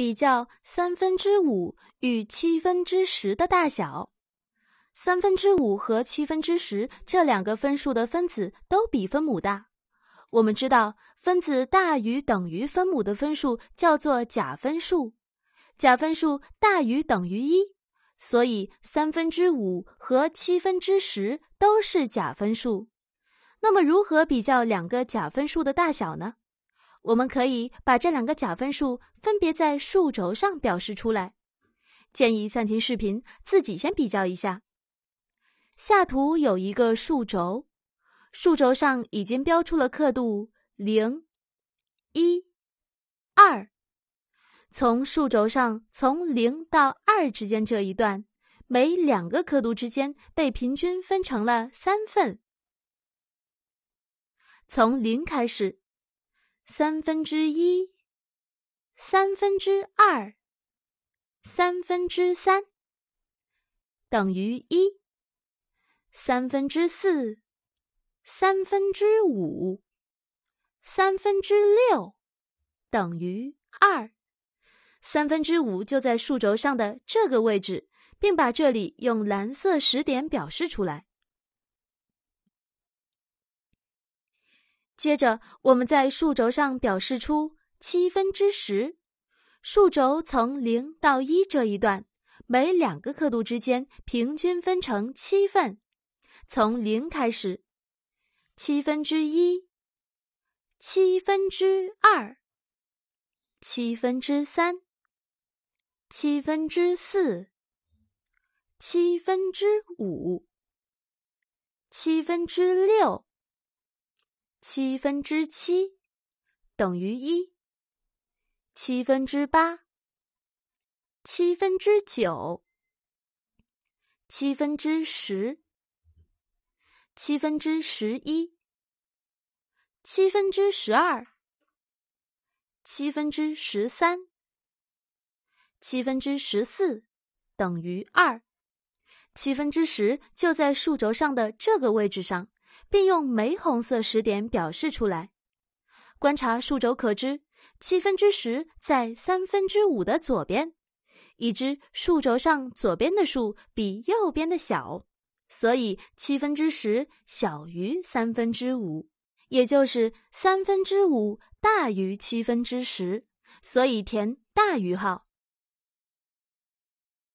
比较三分之五与七分之十的大小。三分之五和七分之十这两个分数的分子都比分母大。我们知道，分子大于等于分母的分数叫做假分数，假分数大于等于一。所以，三分之五和七分之十都是假分数。那么，如何比较两个假分数的大小呢？我们可以把这两个假分数分别在数轴上表示出来。建议暂停视频，自己先比较一下。下图有一个数轴，数轴上已经标出了刻度零、一、二。从数轴上从零到二之间这一段，每两个刻度之间被平均分成了三份。从零开始。三分之一，三分之二，三分之三等于一，三分之四，三分之五，三分之六等于二，三分之五就在数轴上的这个位置，并把这里用蓝色十点表示出来。接着，我们在数轴上表示出七分之十。数轴从零到一这一段，每两个刻度之间平均分成七份。从零开始，七分之一，七分之二，七分之三，七分之四，七分之五，七分之六。七分之七等于一，七分之八，七分之九，七分之十，七分之十一，七分之十二，七分之十三，七分之十四等于二，七分之十就在数轴上的这个位置上。并用玫红色实点表示出来。观察数轴可知，七分之十在三分之五的左边。已知数轴上左边的数比右边的小，所以七分之十小于三分之五，也就是三分之五大于七分之十，所以填大于号。